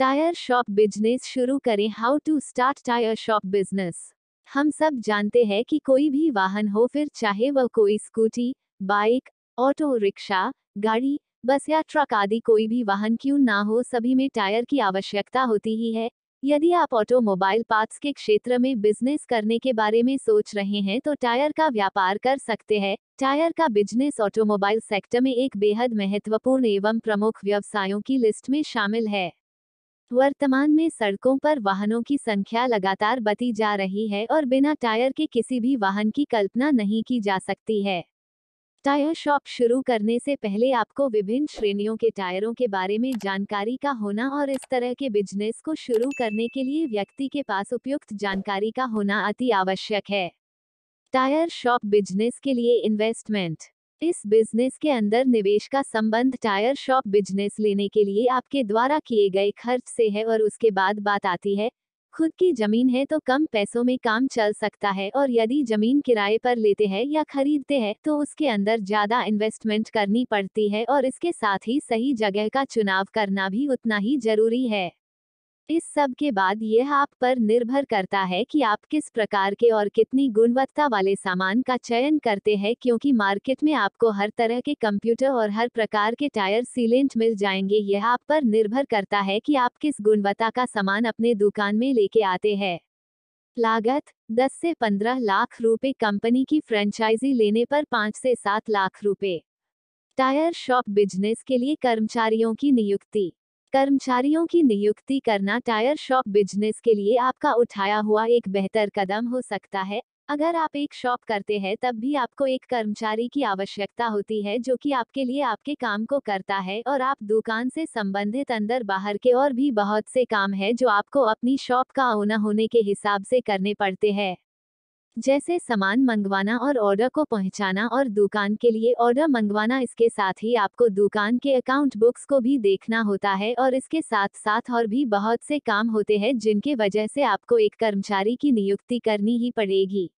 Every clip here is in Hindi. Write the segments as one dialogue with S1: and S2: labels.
S1: टायर शॉप बिजनेस शुरू करें how to start tyre shop business हम सब जानते हैं कि कोई भी वाहन हो फिर चाहे वह कोई स्कूटी बाइक ऑटो रिक्शा गाड़ी बस या ट्रक आदि कोई भी वाहन क्यों ना हो सभी में टायर की आवश्यकता होती ही है यदि आप ऑटोमोबाइल पार्ट्स के क्षेत्र में बिजनेस करने के बारे में सोच रहे हैं तो टायर का व्यापार कर सकते हैं टायर का बिजनेस ऑटोमोबाइल सेक्टर में एक बेहद महत्वपूर्ण एवं प्रमुख व्यवसायों की लिस्ट में शामिल है वर्तमान में सड़कों पर वाहनों की संख्या लगातार बती जा रही है और बिना टायर के किसी भी वाहन की कल्पना नहीं की जा सकती है टायर शॉप शुरू करने से पहले आपको विभिन्न श्रेणियों के टायरों के बारे में जानकारी का होना और इस तरह के बिजनेस को शुरू करने के लिए व्यक्ति के पास उपयुक्त जानकारी का होना अति आवश्यक है टायर शॉप बिजनेस के लिए इन्वेस्टमेंट इस बिजनेस के अंदर निवेश का संबंध टायर शॉप बिजनेस लेने के लिए आपके द्वारा किए गए खर्च से है और उसके बाद बात आती है खुद की जमीन है तो कम पैसों में काम चल सकता है और यदि जमीन किराए पर लेते हैं या खरीदते हैं तो उसके अंदर ज्यादा इन्वेस्टमेंट करनी पड़ती है और इसके साथ ही सही जगह का चुनाव करना भी उतना ही जरूरी है इस सब के बाद यह आप पर निर्भर करता है कि आप किस प्रकार के और कितनी गुणवत्ता वाले सामान का चयन करते हैं क्योंकि मार्केट में आपको हर तरह के कंप्यूटर और हर प्रकार के टायर सीलेंट मिल जाएंगे यह आप पर निर्भर करता है कि आप किस गुणवत्ता का सामान अपने दुकान में लेके आते हैं लागत 10 से 15 लाख रुपए कंपनी की फ्रेंचाइजी लेने पर 5 से 7 लाख रुपए टायर शॉप बिजनेस के लिए कर्मचारियों की नियुक्ति कर्मचारियों की नियुक्ति करना टायर शॉप बिजनेस के लिए आपका उठाया हुआ एक बेहतर कदम हो सकता है अगर आप एक शॉप करते हैं तब भी आपको एक कर्मचारी की आवश्यकता होती है जो कि आपके लिए आपके काम को करता है और आप दुकान से संबंधित अंदर बाहर के और भी बहुत से काम है जो आपको अपनी शॉप का ओना होने के हिसाब से करने पड़ते हैं जैसे सामान मंगवाना और ऑर्डर को पहुंचाना और दुकान के लिए ऑर्डर मंगवाना इसके साथ ही आपको दुकान के अकाउंट बुक्स को भी देखना होता है और इसके साथ साथ और भी बहुत से काम होते हैं जिनके वजह से आपको एक कर्मचारी की नियुक्ति करनी ही पड़ेगी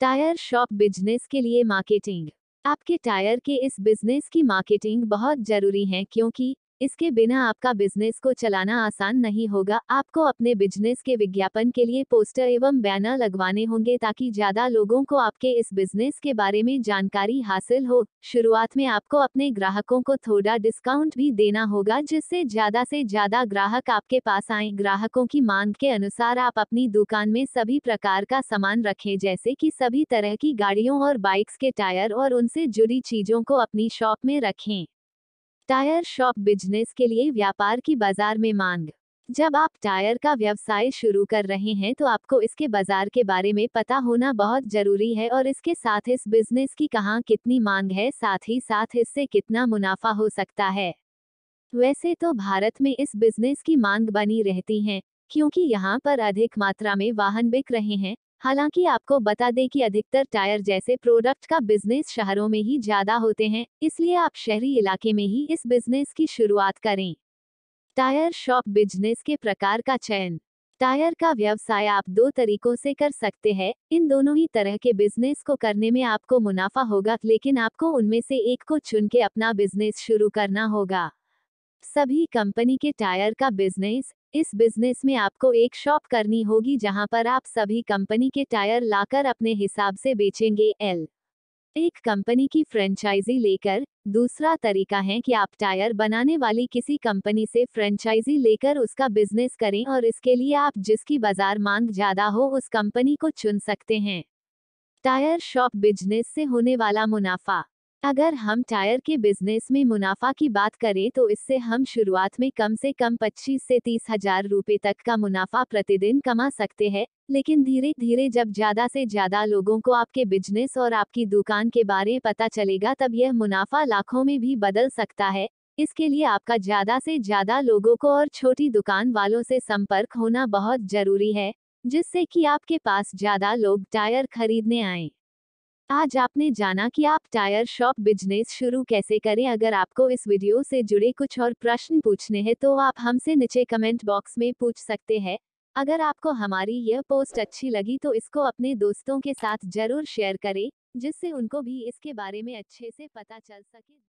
S1: टायर शॉप बिजनेस के लिए मार्केटिंग आपके टायर के इस बिजनेस की मार्केटिंग बहुत जरूरी है क्योंकि इसके बिना आपका बिजनेस को चलाना आसान नहीं होगा आपको अपने बिजनेस के विज्ञापन के लिए पोस्टर एवं बैनर लगवाने होंगे ताकि ज्यादा लोगों को आपके इस बिजनेस के बारे में जानकारी हासिल हो शुरुआत में आपको अपने ग्राहकों को थोड़ा डिस्काउंट भी देना होगा जिससे ज्यादा से ज्यादा ग्राहक आपके पास आए ग्राहकों की मांग के अनुसार आप अपनी दुकान में सभी प्रकार का सामान रखे जैसे की सभी तरह की गाड़ियों और बाइक्स के टायर और उनसे जुड़ी चीजों को अपनी शॉप में रखें टायर शॉप बिजनेस के लिए व्यापार की बाजार में मांग जब आप टायर का व्यवसाय शुरू कर रहे हैं तो आपको इसके बाजार के बारे में पता होना बहुत जरूरी है और इसके साथ इस बिजनेस की कहाँ कितनी मांग है साथ ही साथ इससे कितना मुनाफा हो सकता है वैसे तो भारत में इस बिजनेस की मांग बनी रहती है क्योंकि यहाँ पर अधिक मात्रा में वाहन बिक रहे हैं हालांकि आपको बता दें कि अधिकतर टायर जैसे प्रोडक्ट का बिजनेस शहरों में ही ज्यादा होते हैं इसलिए आप शहरी इलाके में ही इस बिजनेस की शुरुआत करें टायर शॉप बिजनेस के प्रकार का चयन टायर का व्यवसाय आप दो तरीकों से कर सकते हैं इन दोनों ही तरह के बिजनेस को करने में आपको मुनाफा होगा लेकिन आपको उनमें से एक को चुन के अपना बिजनेस शुरू करना होगा सभी कंपनी के टायर का बिजनेस इस बिजनेस में आपको एक शॉप करनी होगी जहां पर आप सभी कंपनी के टायर लाकर अपने हिसाब से बेचेंगे एल एक कंपनी की फ्रेंचाइजी लेकर दूसरा तरीका है कि आप टायर बनाने वाली किसी कंपनी से फ्रेंचाइजी लेकर उसका बिजनेस करें और इसके लिए आप जिसकी बाजार मांग ज्यादा हो उस कंपनी को चुन सकते हैं टायर शॉप बिजनेस से होने वाला मुनाफा अगर हम टायर के बिजनेस में मुनाफा की बात करें तो इससे हम शुरुआत में कम से कम 25 से तीस हजार रूपए तक का मुनाफा प्रतिदिन कमा सकते हैं लेकिन धीरे धीरे जब ज्यादा से ज्यादा लोगों को आपके बिजनेस और आपकी दुकान के बारे में पता चलेगा तब यह मुनाफा लाखों में भी बदल सकता है इसके लिए आपका ज्यादा से ज्यादा लोगों को और छोटी दुकान वालों से संपर्क होना बहुत जरूरी है जिससे कि आपके पास ज्यादा लोग टायर खरीदने आए आज आपने जाना कि आप टायर शॉप बिजनेस शुरू कैसे करें अगर आपको इस वीडियो से जुड़े कुछ और प्रश्न पूछने हैं तो आप हमसे नीचे कमेंट बॉक्स में पूछ सकते हैं अगर आपको हमारी यह पोस्ट अच्छी लगी तो इसको अपने दोस्तों के साथ जरूर शेयर करें जिससे उनको भी इसके बारे में अच्छे से पता चल सके